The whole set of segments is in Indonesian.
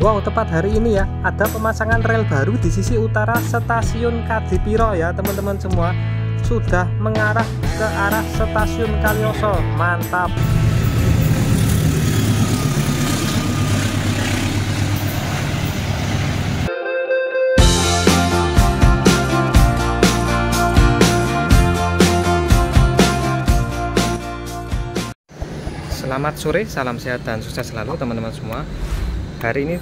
Wow, tepat hari ini ya, ada pemasangan rel baru di sisi utara stasiun Kadipiro ya, teman-teman semua. Sudah mengarah ke arah stasiun Kalioso. Mantap. Selamat sore, salam sehat dan sukses selalu teman-teman semua hari ini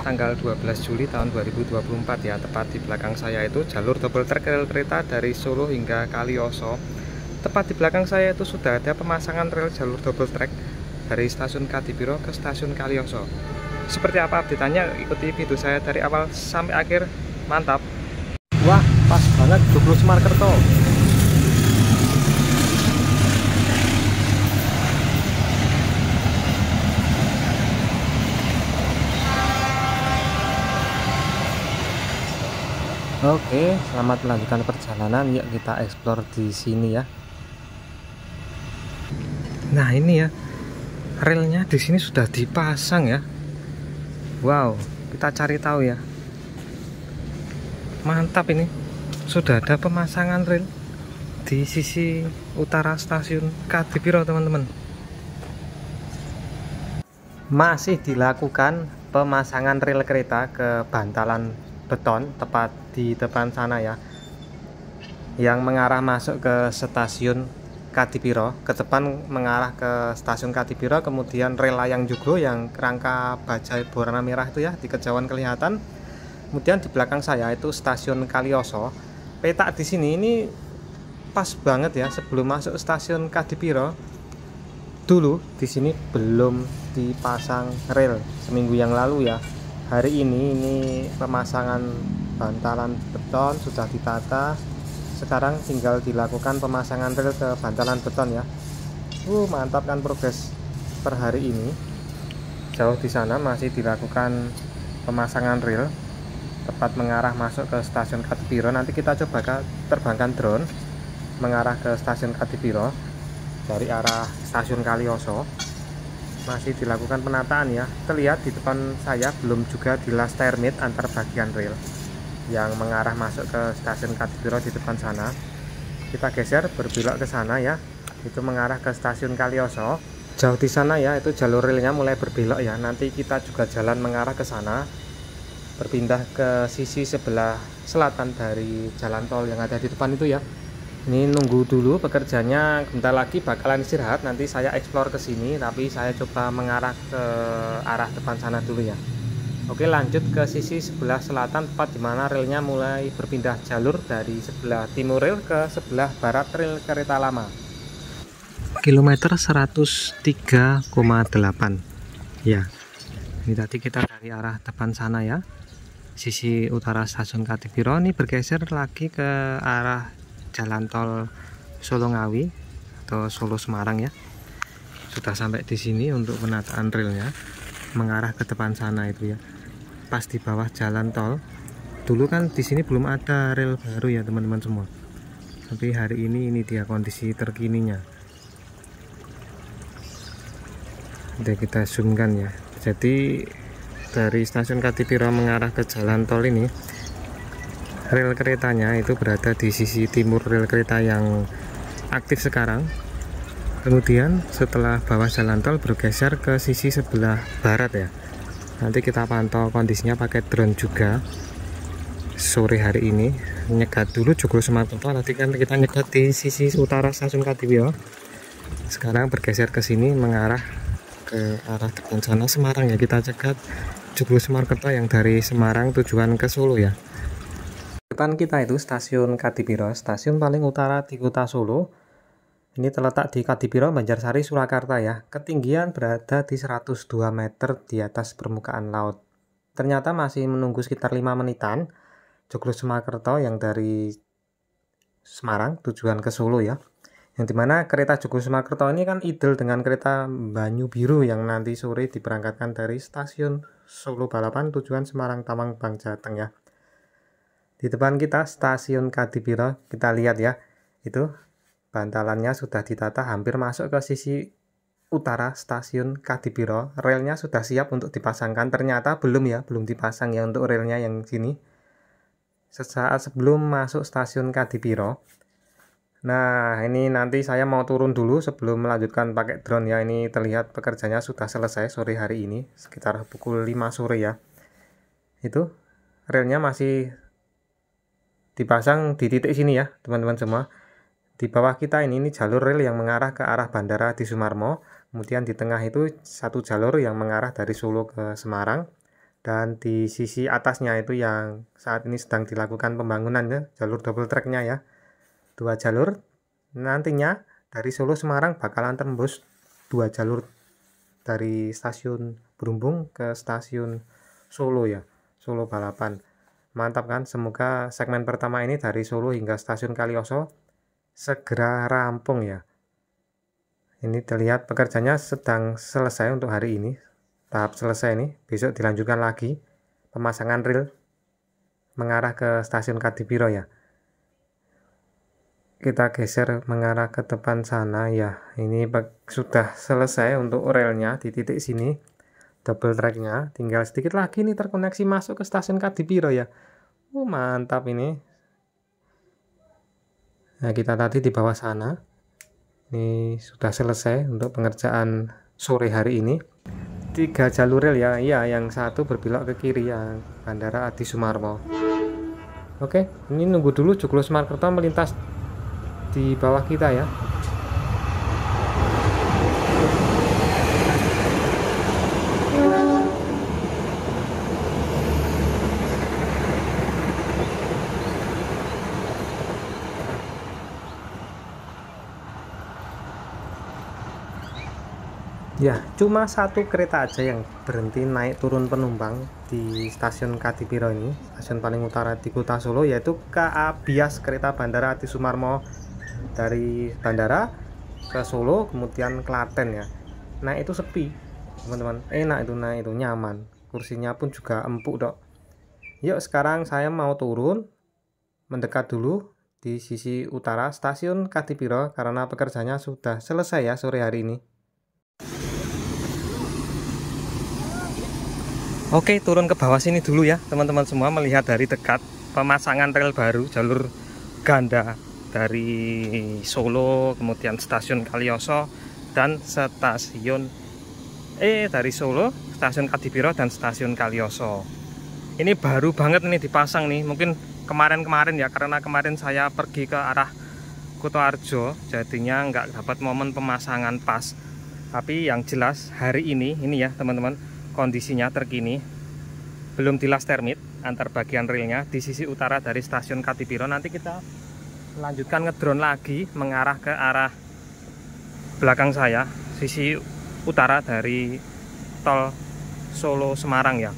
tanggal 12 Juli tahun 2024 ya tepat di belakang saya itu jalur double track rel kereta dari Solo hingga Kalioso tepat di belakang saya itu sudah ada pemasangan rel jalur double track dari stasiun Katipiro ke stasiun Kalioso seperti apa ditanya ikuti video saya dari awal sampai akhir mantap wah pas banget 20 smart Semarkerto Oke, selamat melanjutkan perjalanan. Yuk kita explore di sini ya. Nah, ini ya. Relnya di sini sudah dipasang ya. Wow, kita cari tahu ya. Mantap ini. Sudah ada pemasangan rel di sisi utara stasiun Kadipiro, teman-teman. Masih dilakukan pemasangan rel kereta ke bantalan beton tepat di depan sana ya yang mengarah masuk ke stasiun Katipiro ke depan mengarah ke stasiun Katipiro kemudian rela yang juga yang kerangka baja berwarna merah itu ya di kejauhan kelihatan kemudian di belakang saya itu stasiun Kalioso peta di sini ini pas banget ya sebelum masuk stasiun Katipiro dulu di sini belum dipasang rel seminggu yang lalu ya hari ini ini pemasangan bantalan beton sudah ditata sekarang tinggal dilakukan pemasangan rel ke bantalan beton ya uh mantap kan progres per hari ini jauh di sana masih dilakukan pemasangan rel tepat mengarah masuk ke stasiun Katipiro nanti kita coba terbangkan drone mengarah ke stasiun Katipiro dari arah stasiun Kalioso masih dilakukan penataan ya terlihat di depan saya belum juga dilas termit antar bagian rel yang mengarah masuk ke stasiun Katedral di depan sana kita geser berbelok ke sana ya itu mengarah ke stasiun Kalioso jauh di sana ya itu jalur relnya mulai berbelok ya nanti kita juga jalan mengarah ke sana berpindah ke sisi sebelah selatan dari jalan tol yang ada di depan itu ya ini nunggu dulu pekerjanya bentar lagi bakalan istirahat nanti saya explore ke sini tapi saya coba mengarah ke arah depan sana dulu ya Oke lanjut ke sisi sebelah selatan tempat dimana relnya mulai berpindah jalur dari sebelah timur rel ke sebelah barat rel kereta lama kilometer 103,8 ya ini tadi kita dari arah depan sana ya sisi utara stasiun Katipiro ini bergeser lagi ke arah jalan tol Solo Ngawi atau Solo Semarang ya sudah sampai di sini untuk penataan relnya mengarah ke depan sana itu ya pas di bawah jalan tol dulu kan di sini belum ada rel baru ya teman-teman semua tapi hari ini ini dia kondisi terkininya udah kita zoomkan ya jadi dari stasiun Katipiro mengarah ke jalan tol ini rel keretanya itu berada di sisi timur rel kereta yang aktif sekarang kemudian setelah bawah jalan tol bergeser ke sisi sebelah barat ya nanti kita pantau kondisinya pakai drone juga sore hari ini nyegat dulu Joglo Semartoto nanti kan kita nyegat di sisi utara stasiun Katiwiro sekarang bergeser ke sini mengarah ke arah depan sana Semarang ya kita cegat Joglo Semarkerto yang dari Semarang tujuan ke Solo ya depan kita itu stasiun Kadipiro, stasiun paling utara di kota Solo. Ini terletak di Kadipiro, Banjarsari, Surakarta ya. Ketinggian berada di 102 meter di atas permukaan laut. Ternyata masih menunggu sekitar 5 menitan. Joglo Semakerto yang dari Semarang tujuan ke Solo ya. Yang dimana kereta Joglo Semakerto ini kan idel dengan kereta Banyu Biru yang nanti sore diperangkatkan dari stasiun Solo Balapan tujuan Semarang Tamang, Bang Jateng ya. Di depan kita stasiun Kadipiro, kita lihat ya, itu bantalannya sudah ditata hampir masuk ke sisi utara stasiun Kadipiro. Relnya sudah siap untuk dipasangkan, ternyata belum ya, belum dipasang ya untuk relnya yang sini. Sesaat sebelum masuk stasiun Kadipiro, Nah, ini nanti saya mau turun dulu sebelum melanjutkan pakai drone ya. Ini terlihat pekerjanya sudah selesai sore hari ini, sekitar pukul 5 sore ya. Itu relnya masih dipasang di titik sini ya teman-teman semua di bawah kita ini ini jalur rel yang mengarah ke arah bandara di Sumarmo kemudian di tengah itu satu jalur yang mengarah dari Solo ke Semarang dan di sisi atasnya itu yang saat ini sedang dilakukan pembangunan ya, jalur double tracknya ya dua jalur nantinya dari Solo Semarang bakalan tembus dua jalur dari stasiun Berumbung ke stasiun Solo ya Solo Balapan Mantap kan? Semoga segmen pertama ini dari Solo hingga stasiun Kalioso segera rampung ya. Ini terlihat pekerjanya sedang selesai untuk hari ini. Tahap selesai ini, besok dilanjutkan lagi pemasangan rel mengarah ke stasiun Kadipiro ya. Kita geser mengarah ke depan sana ya. Ini sudah selesai untuk relnya di titik sini double tracknya tinggal sedikit lagi nih terkoneksi masuk ke stasiun Kadipiro ya uh, mantap ini nah kita tadi di bawah sana ini sudah selesai untuk pengerjaan sore hari ini tiga jalur rel ya iya yang satu berbelok ke kiri ya Bandara Adi Sumarmo oke ini nunggu dulu Joglo Smarkerto melintas di bawah kita ya Ya, cuma satu kereta aja yang berhenti naik turun penumpang di stasiun Katipiro ini, stasiun paling utara di kota Solo, yaitu KA Bias Kereta Bandara di Sumarmo dari bandara ke Solo, kemudian Klaten ya. Nah itu sepi, teman-teman. Enak itu naik itu nyaman. Kursinya pun juga empuk dok. Yuk sekarang saya mau turun, mendekat dulu di sisi utara stasiun Katipiro karena pekerjanya sudah selesai ya sore hari ini. Oke turun ke bawah sini dulu ya teman-teman semua melihat dari dekat pemasangan rel baru jalur ganda dari Solo kemudian stasiun Kalioso dan stasiun eh dari Solo stasiun Kadipiro dan stasiun Kalioso ini baru banget nih dipasang nih mungkin kemarin-kemarin ya karena kemarin saya pergi ke arah Kutoarjo jadinya nggak dapat momen pemasangan pas tapi yang jelas hari ini ini ya teman-teman kondisinya terkini belum dilas termit antar bagian relnya di sisi utara dari stasiun Katipiro nanti kita lanjutkan ngedron lagi mengarah ke arah belakang saya sisi utara dari tol Solo Semarang ya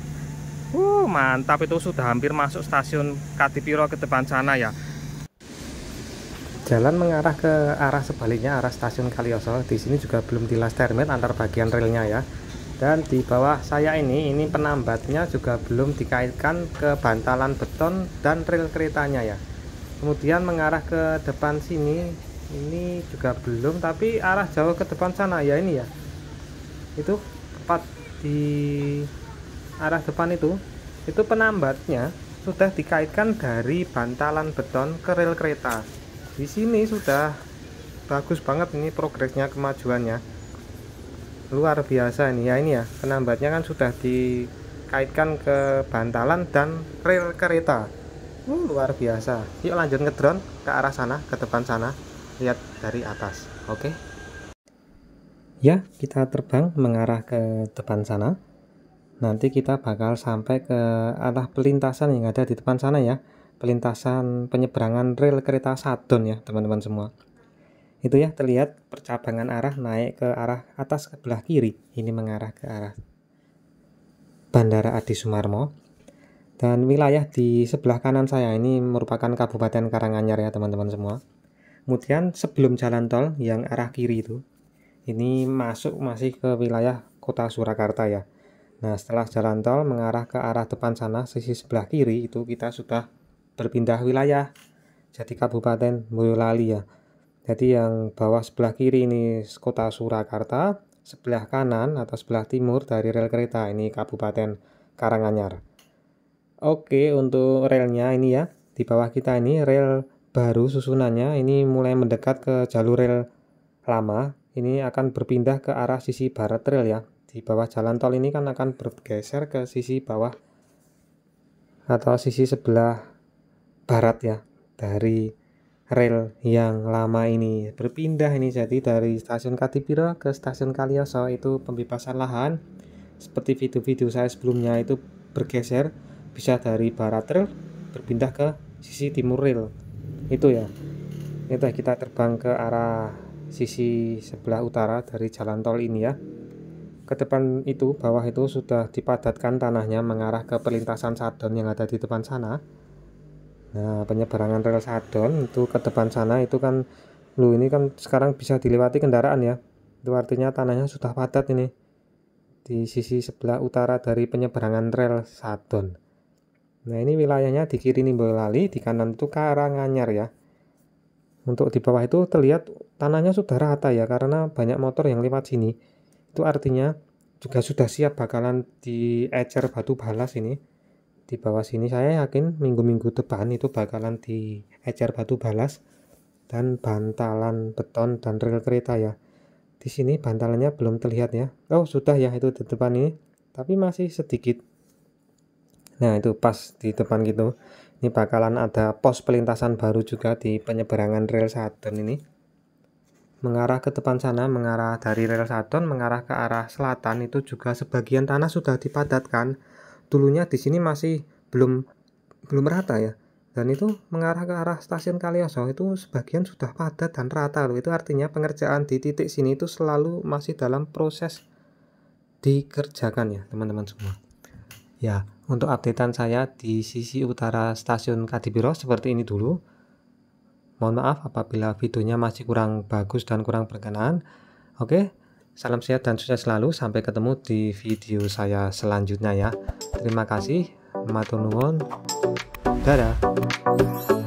uh, mantap itu sudah hampir masuk stasiun Katipiro ke depan sana ya jalan mengarah ke arah sebaliknya arah stasiun Kalioso di sini juga belum dilas termit antar bagian relnya ya dan di bawah saya ini ini penambatnya juga belum dikaitkan ke bantalan beton dan rel keretanya ya kemudian mengarah ke depan sini ini juga belum tapi arah jauh ke depan sana ya ini ya itu tepat di arah depan itu itu penambatnya sudah dikaitkan dari bantalan beton ke rel kereta di sini sudah bagus banget ini progresnya kemajuannya luar biasa ini ya ini ya penambatnya kan sudah dikaitkan ke bantalan dan rel kereta uh, luar biasa yuk lanjut ke drone ke arah sana ke depan sana lihat dari atas oke okay? ya kita terbang mengarah ke depan sana nanti kita bakal sampai ke arah pelintasan yang ada di depan sana ya pelintasan penyeberangan rel kereta Sadon ya teman-teman semua itu ya terlihat percabangan arah naik ke arah atas ke belah kiri ini mengarah ke arah Bandara Adi Sumarmo dan wilayah di sebelah kanan saya ini merupakan Kabupaten Karanganyar ya teman-teman semua kemudian sebelum jalan tol yang arah kiri itu ini masuk masih ke wilayah kota Surakarta ya nah setelah jalan tol mengarah ke arah depan sana sisi sebelah kiri itu kita sudah berpindah wilayah jadi Kabupaten Boyolali ya jadi yang bawah sebelah kiri ini kota Surakarta, sebelah kanan atau sebelah timur dari rel kereta ini Kabupaten Karanganyar. Oke, untuk relnya ini ya, di bawah kita ini rel baru susunannya ini mulai mendekat ke jalur rel lama. Ini akan berpindah ke arah sisi barat rel ya. Di bawah jalan tol ini kan akan bergeser ke sisi bawah atau sisi sebelah barat ya dari rel yang lama ini berpindah ini jadi dari stasiun Katipiro ke stasiun Kalioso itu pembebasan lahan seperti video-video saya sebelumnya itu bergeser bisa dari barat rel berpindah ke sisi timur rel itu ya itu ya, kita terbang ke arah sisi sebelah utara dari jalan tol ini ya ke depan itu bawah itu sudah dipadatkan tanahnya mengarah ke perlintasan sadon yang ada di depan sana Nah, penyeberangan rel Sadon itu ke depan sana itu kan lu ini kan sekarang bisa dilewati kendaraan ya. Itu artinya tanahnya sudah padat ini. Di sisi sebelah utara dari penyeberangan rel Sadon. Nah, ini wilayahnya di kiri nih Boyolali, di kanan itu Karanganyar ya. Untuk di bawah itu terlihat tanahnya sudah rata ya karena banyak motor yang lewat sini. Itu artinya juga sudah siap bakalan diecer batu balas ini di bawah sini saya yakin minggu-minggu depan itu bakalan di ecer batu balas dan bantalan beton dan rel kereta ya di sini bantalannya belum terlihat ya oh sudah ya itu di depan ini tapi masih sedikit nah itu pas di depan gitu ini bakalan ada pos pelintasan baru juga di penyeberangan rel Saturn ini mengarah ke depan sana mengarah dari rel Saturn mengarah ke arah selatan itu juga sebagian tanah sudah dipadatkan dulunya di sini masih belum belum rata ya dan itu mengarah ke arah stasiun Kalioso itu sebagian sudah padat dan rata loh itu artinya pengerjaan di titik sini itu selalu masih dalam proses dikerjakan ya teman-teman semua ya untuk updatean saya di sisi utara stasiun Kadipiro seperti ini dulu mohon maaf apabila videonya masih kurang bagus dan kurang berkenan oke Salam sehat dan sukses selalu. Sampai ketemu di video saya selanjutnya ya. Terima kasih. Matur nuwun. Dadah.